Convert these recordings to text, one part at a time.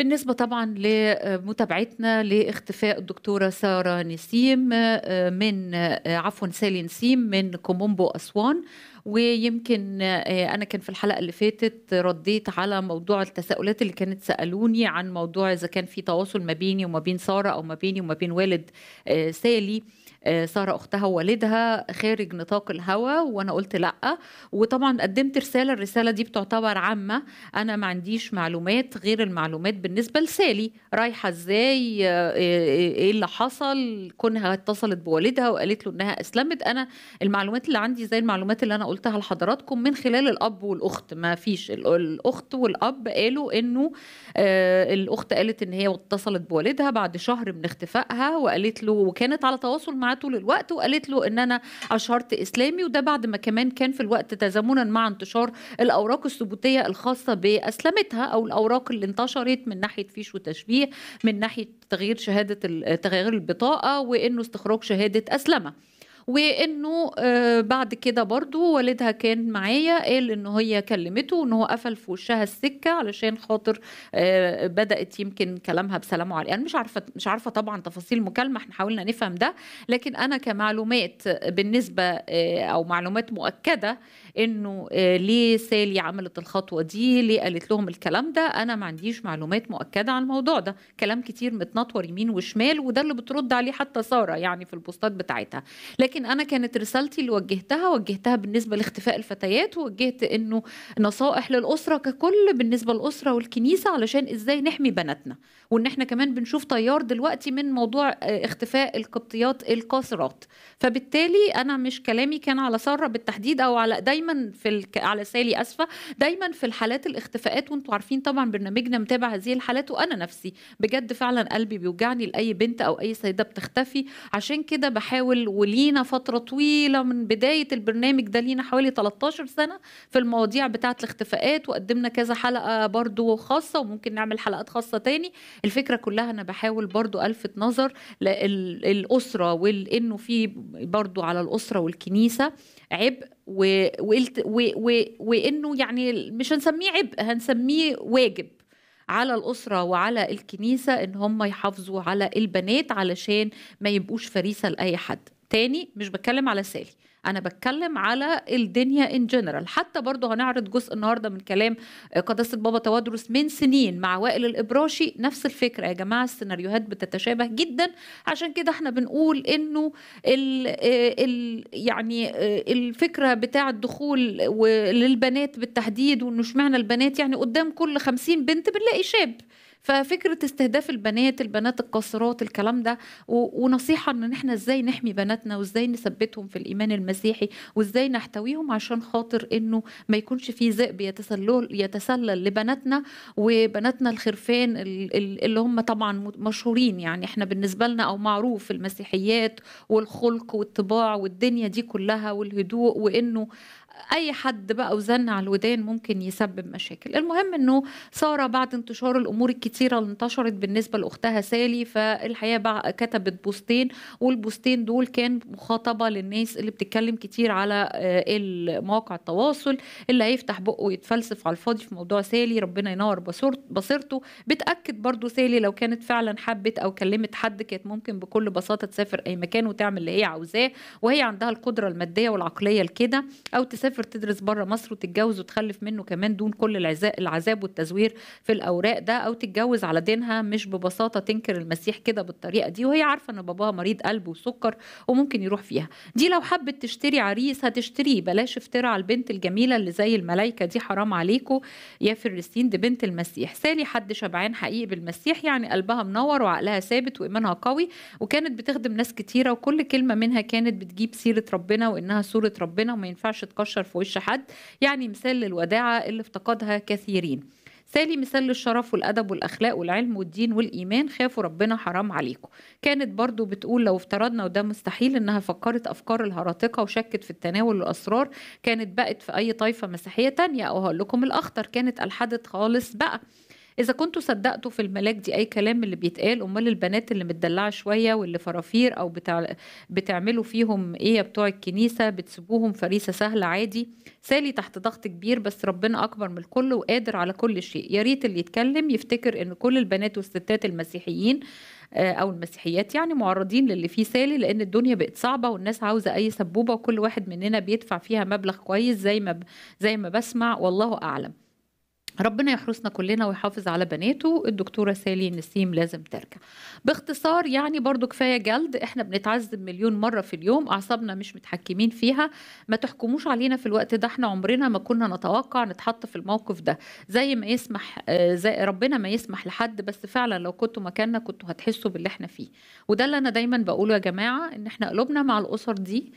بالنسبة طبعا لمتابعتنا لاختفاء الدكتورة سارة نسيم آه، من آه، عفوا سالي نسيم من كومومبو أسوان ويمكن آه، انا كان في الحلقه اللي فاتت رديت على موضوع التساؤلات اللي كانت سالوني عن موضوع اذا كان في تواصل ما بيني وما بين ساره او ما بيني وما بين والد آه، سالي آه، ساره اختها ووالدها خارج نطاق الهوى وانا قلت لا وطبعا قدمت رساله الرساله دي بتعتبر عامه انا ما عنديش معلومات غير المعلومات بالنسبه لسالي رايحه ازاي ايه اللي حصل كونها اتصلت بوالدها وقالت له انها اسلمت انا المعلومات اللي عندي زي المعلومات اللي انا قلتها لحضراتكم من خلال الاب والاخت ما فيش الاخت والاب قالوا انه آه الاخت قالت ان هي اتصلت بوالدها بعد شهر من اختفائها وقالت له وكانت على تواصل معاه طول الوقت وقالت له ان انا اشهرت اسلامي وده بعد ما كمان كان في الوقت تزامنا مع انتشار الاوراق الثبوتيه الخاصه باسلمتها او الاوراق اللي انتشرت من ناحيه فيش وتشبيه من ناحيه تغيير شهاده تغيير البطاقه وانه استخراج شهاده اسلمه وانه آه، بعد كده برضو والدها كان معايا قال ان هي كلمته ان هو قفل في وشها السكه علشان خاطر آه، بدات يمكن كلامها بسلام عليكم انا مش عارفه مش عارفه طبعا تفاصيل المكالمه احنا حاولنا نفهم ده لكن انا كمعلومات بالنسبه آه، او معلومات مؤكده انه آه، ليه سالي عملت الخطوه دي ليه قالت لهم الكلام ده انا ما عنديش معلومات مؤكده عن الموضوع ده كلام كتير متنطور يمين وشمال وده اللي بترد عليه حتى ساره يعني في البوستات بتاعتها لكن انا كانت رسالتي اللي وجهتها وجهتها بالنسبه لاختفاء الفتيات ووجهت انه نصائح للاسره ككل بالنسبه للاسره والكنيسه علشان ازاي نحمي بناتنا وان احنا كمان بنشوف تيار دلوقتي من موضوع آه، اختفاء القبطيات القاصرات فبالتالي انا مش كلامي كان على ساره بالتحديد او على دايما في ال... على سالي اسفه دايما في الحالات الاختفاءات وانتم عارفين طبعا برنامجنا متابع هذه الحالات وانا نفسي بجد فعلا قلبي بيوجعني لاي بنت او اي سيده بتختفي عشان كده بحاول ولينا فتره طويله من بدايه البرنامج ده لينا حوالي 13 سنه في المواضيع بتاعه الاختفاءات وقدمنا كذا حلقه برضو خاصه وممكن نعمل حلقات خاصه تاني الفكره كلها انا بحاول برضو الفت نظر للاسره وانه في برضو على الاسره والكنيسه عبء وانه يعني مش هنسميه عبء هنسميه واجب على الأسرة وعلى الكنيسة إن هم يحافظوا على البنات علشان ما يبقوش فريسة لأي حد تاني مش بتكلم على سالي انا بتكلم على الدنيا ان جنرال حتى برضه هنعرض جزء النهارده من كلام آه، قداسه بابا توادرس من سنين مع وائل الابراشي نفس الفكره يا جماعه السيناريوهات بتتشابه جدا عشان كده احنا بنقول انه ال آه، الـ يعني آه، الفكره بتاع الدخول للبنات بالتحديد وانه اشمعنى البنات يعني قدام كل 50 بنت بنلاقي شاب ففكره استهداف البنات البنات القاصرات الكلام ده ونصيحه ان احنا ازاي نحمي بناتنا وازاي نثبتهم في الايمان المسيحي وازاي نحتويهم عشان خاطر انه ما يكونش في ذئب يتسلل يتسلل لبناتنا وبناتنا الخرفان اللي هم طبعا مشهورين يعني احنا بالنسبه لنا او معروف المسيحيات والخلق والطباع والدنيا دي كلها والهدوء وانه اي حد بقى وزن على الودان ممكن يسبب مشاكل المهم انه ساره بعد انتشار الامور الكتيره اللي انتشرت بالنسبه لاختها سالي فالحقيقه بقى كتبت بوستين والبوستين دول كان مخاطبه للناس اللي بتتكلم كتير على آه، مواقع التواصل اللي هيفتح بقه يتفلسف على الفاضي في موضوع سالي ربنا ينور بصيرته بتاكد برضو سالي لو كانت فعلا حبت او كلمت حد كانت ممكن بكل بساطه تسافر اي مكان وتعمل اللي هي عاوزاه وهي عندها القدره الماديه والعقليه لكده او تسافر تسافر تدرس بره مصر وتتجوز وتخلف منه كمان دون كل العذاب والتزوير في الاوراق ده او تتجوز على دينها مش ببساطه تنكر المسيح كده بالطريقه دي وهي عارفه ان باباها مريض قلب وسكر وممكن يروح فيها دي لو حبت تشتري عريس هتشتريه بلاش افتراء على البنت الجميله اللي زي الملايكه دي حرام عليكم يا فرستين دي بنت المسيح سالي حد شبعان حقيقي بالمسيح يعني قلبها منور وعقلها ثابت وايمانها قوي وكانت بتخدم ناس كتيره وكل كلمه منها كانت بتجيب سيره ربنا وانها صوره ربنا وما ينفعش تقشر انتشر في وش حد يعني مثال للوداعة اللي افتقدها كثيرين سالي مثال للشرف والأدب والأخلاق والعلم والدين والإيمان خافوا ربنا حرام عليكم كانت برضو بتقول لو افترضنا وده مستحيل إنها فكرت أفكار الهراطقة وشكت في التناول الأسرار كانت بقت في أي طائفة مسيحية تانية أو هقول لكم الأخطر كانت ألحدت خالص بقى اذا كنتوا صدقتوا في الملاك دي اي كلام اللي بيتقال امال البنات اللي متدلعه شويه واللي فرافير او بتاع بتعملوا فيهم ايه يا بتوع الكنيسه بتسيبوهم فريسه سهله عادي سالي تحت ضغط كبير بس ربنا اكبر من الكل وقادر على كل شيء يا ريت اللي يتكلم يفتكر ان كل البنات والستات المسيحيين آه، او المسيحيات يعني معرضين للي فيه سالي لان الدنيا بقت صعبه والناس عاوزه اي سبوبه وكل واحد مننا بيدفع فيها مبلغ كويس زي ما ب... زي ما بسمع والله اعلم ربنا يحرسنا كلنا ويحافظ على بناته الدكتورة سالي نسيم لازم ترجع باختصار يعني برضو كفاية جلد احنا بنتعذب مليون مرة في اليوم أعصابنا مش متحكمين فيها ما تحكموش علينا في الوقت ده احنا عمرنا ما كنا نتوقع نتحط في الموقف ده زي ما يسمح آه، زي ربنا ما يسمح لحد بس فعلا لو كنتوا مكاننا كنتوا هتحسوا باللي احنا فيه وده اللي انا دايما بقوله يا جماعة ان احنا قلوبنا مع الأسر دي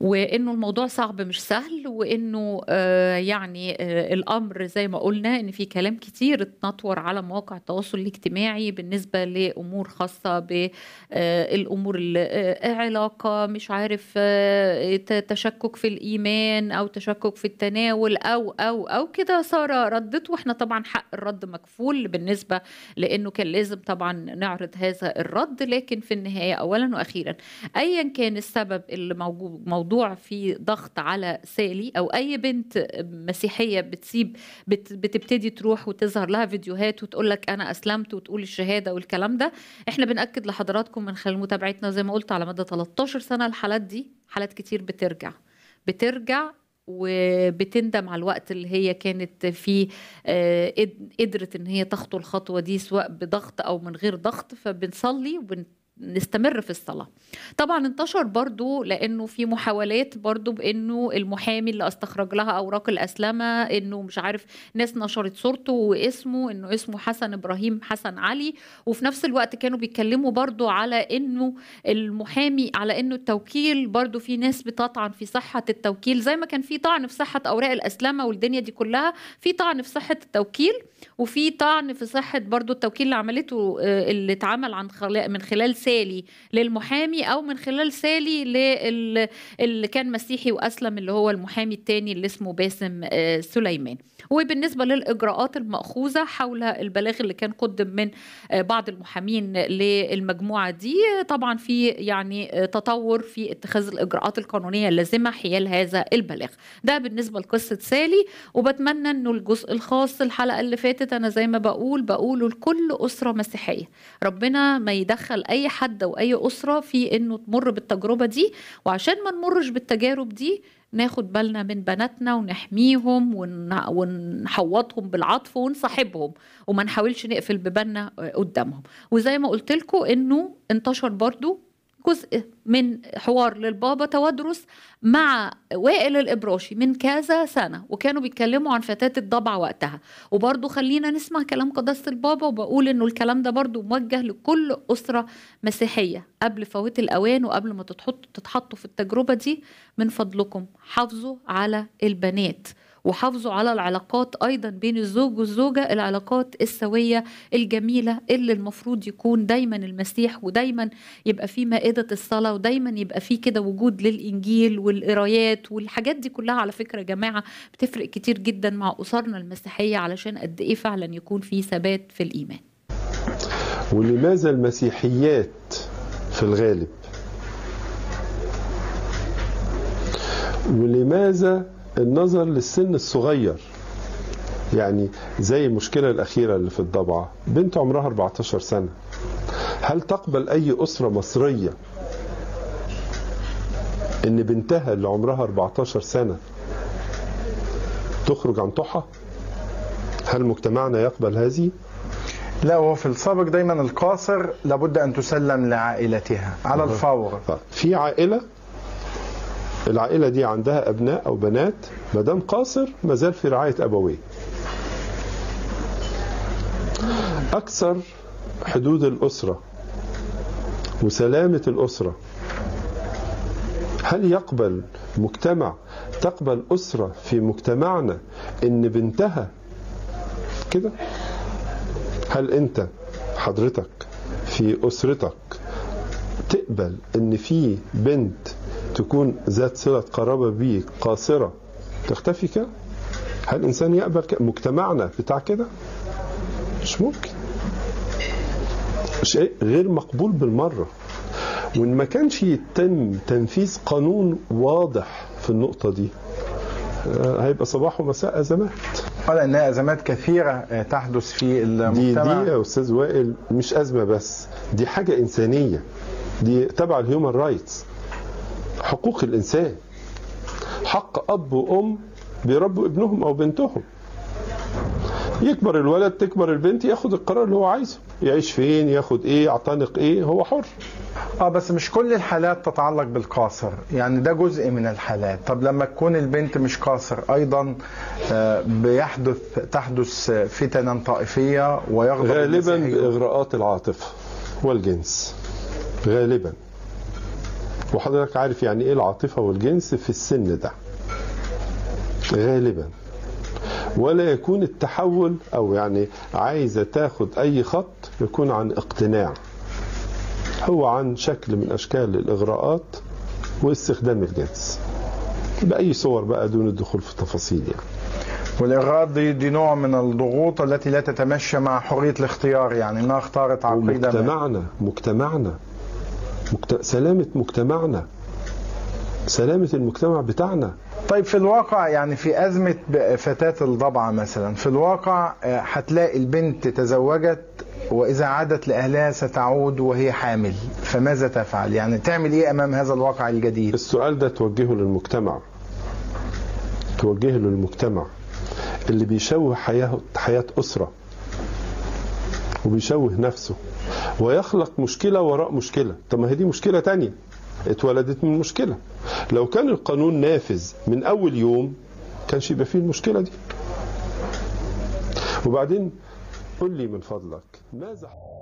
وانه الموضوع صعب مش سهل وانه آه، يعني آه، الامر زي ما قلنا ان في كلام كتير اتنطور على مواقع التواصل الاجتماعي بالنسبه لامور خاصه بالامور آه، العلاقه مش عارف تشكك في الايمان او تشكك في التناول او او او كده ساره ردت واحنا طبعا حق الرد مكفول بالنسبه لانه كان لازم طبعا نعرض هذا الرد لكن في النهايه اولا واخيرا ايا كان السبب اللي موجود الموضوع في ضغط على سالي او اي بنت مسيحيه بتسيب بت بتبتدي تروح وتظهر لها فيديوهات وتقول لك انا اسلمت وتقول الشهاده والكلام ده احنا بناكد لحضراتكم من خلال متابعتنا زي ما قلت على مدى 13 سنه الحالات دي حالات كتير بترجع بترجع وبتندم على الوقت اللي هي كانت فيه آه، قدرت ان هي تخطو الخطوه دي سواء بضغط او من غير ضغط فبنصلي نستمر في الصلاة طبعا انتشر برضو لأنه في محاولات برضو بأنه المحامي اللي استخرج لها أوراق الأسلمة أنه مش عارف ناس نشرت صورته واسمه أنه اسمه حسن إبراهيم حسن علي وفي نفس الوقت كانوا بيتكلموا برضو على أنه المحامي على أنه التوكيل برضو في ناس بتطعن في صحة التوكيل زي ما كان في طعن في صحة أوراق الأسلمة والدنيا دي كلها في طعن في صحة التوكيل وفي طعن في صحة برضو التوكيل اللي عملته آه، اللي اتعمل عن خلال من خلال سالي للمحامي او من خلال سالي اللي كان مسيحي واسلم اللي هو المحامي الثاني اللي اسمه باسم آه، سليمان وبالنسبه للاجراءات الماخوذه حول البلاغ اللي كان قدم من آه، بعض المحامين للمجموعه دي طبعا في يعني آه، تطور في اتخاذ الاجراءات القانونيه اللازمه حيال هذا البلاغ ده بالنسبه لقصه سالي وبتمنى انه الجزء الخاص الحلقه اللي فاتت انا زي ما بقول بقوله لكل اسره مسيحيه ربنا ما يدخل اي حد او اي اسره في انه تمر بالتجربه دي وعشان ما نمرش بالتجارب دي ناخد بالنا من بناتنا ونحميهم ونحوطهم بالعطف ونصاحبهم وما نحاولش نقفل ببالنا قدامهم وزي ما قلت لكم انه انتشر برضو جزء من حوار للبابا توادرس مع وائل الإبراشي من كذا سنة وكانوا بيتكلموا عن فتاة الضبع وقتها وبرضو خلينا نسمع كلام قداسة البابا وبقول إنه الكلام ده برضو موجه لكل أسرة مسيحية قبل فوات الأوان وقبل ما تتحطوا تتحطوا في التجربة دي من فضلكم حافظوا على البنات وحافظوا على العلاقات ايضا بين الزوج والزوجه العلاقات السويه الجميله اللي المفروض يكون دايما المسيح ودايما يبقى في مائده الصلاه ودايما يبقى في كده وجود للانجيل والقرايات والحاجات دي كلها على فكره يا جماعه بتفرق كتير جدا مع اسرنا المسيحيه علشان قد ايه فعلا يكون في ثبات في الايمان ولماذا المسيحيات في الغالب ولماذا النظر للسن الصغير يعني زي المشكلة الأخيرة اللي في الضبعة بنت عمرها 14 سنة هل تقبل أي أسرة مصرية إن بنتها اللي عمرها 14 سنة تخرج عن طحة؟ هل مجتمعنا يقبل هذه؟ لا هو في السابق دايما القاصر لابد ان تسلم لعائلتها على الفور في عائله العائلة دي عندها أبناء أو بنات ما دام قاصر ما زال في رعاية أبويه أكثر حدود الأسرة وسلامة الأسرة هل يقبل مجتمع تقبل أسرة في مجتمعنا إن بنتها كده هل أنت حضرتك في أسرتك تقبل إن في بنت تكون ذات صلة قرابة بي قاصرة تختفي كده هل الإنسان يقبل كده مجتمعنا بتاع كده مش ممكن شيء غير مقبول بالمرة وإن ما كانش يتم تنفيذ قانون واضح في النقطة دي آه، هيبقى صباح ومساء أزمات قال انها ازمات كثيره آه، تحدث في المجتمع دي, دي يا استاذ وائل مش ازمه بس دي حاجه انسانيه دي تبع الهيومن رايتس حقوق الإنسان حق أب وأم بيربوا ابنهم أو بنتهم يكبر الولد تكبر البنت ياخد القرار اللي هو عايزه يعيش فين ياخد ايه يعتنق ايه هو حر اه بس مش كل الحالات تتعلق بالقاصر يعني ده جزء من الحالات طب لما تكون البنت مش قاصر ايضا آه، بيحدث تحدث فتنا طائفيه ويغضب غالبا باغراءات العاطفه والجنس غالبا وحضرتك عارف يعني ايه العاطفة والجنس في السن ده غالبا ولا يكون التحول او يعني عايزة تاخد اي خط يكون عن اقتناع هو عن شكل من اشكال الاغراءات واستخدام الجنس باي صور بقى دون الدخول في التفاصيل يعني والاغراءات دي, دي نوع من الضغوط التي لا تتمشى مع حريه الاختيار يعني انها اختارت عقيده مجتمعنا مجتمعنا مجت... سلامة مجتمعنا سلامة المجتمع بتاعنا طيب في الواقع يعني في أزمة فتاة الضبعة مثلا في الواقع آه، هتلاقي البنت تزوجت وإذا عادت لأهلها ستعود وهي حامل فماذا تفعل يعني تعمل إيه أمام هذا الواقع الجديد السؤال ده توجهه للمجتمع توجهه للمجتمع اللي بيشوه حياة, حياة أسرة وبيشوه نفسه ويخلق مشكلة وراء مشكلة طب ما هي دي مشكلة تانية اتولدت من مشكلة لو كان القانون نافذ من أول يوم كانش يبقى فيه المشكلة دي وبعدين قل لي من فضلك ماذا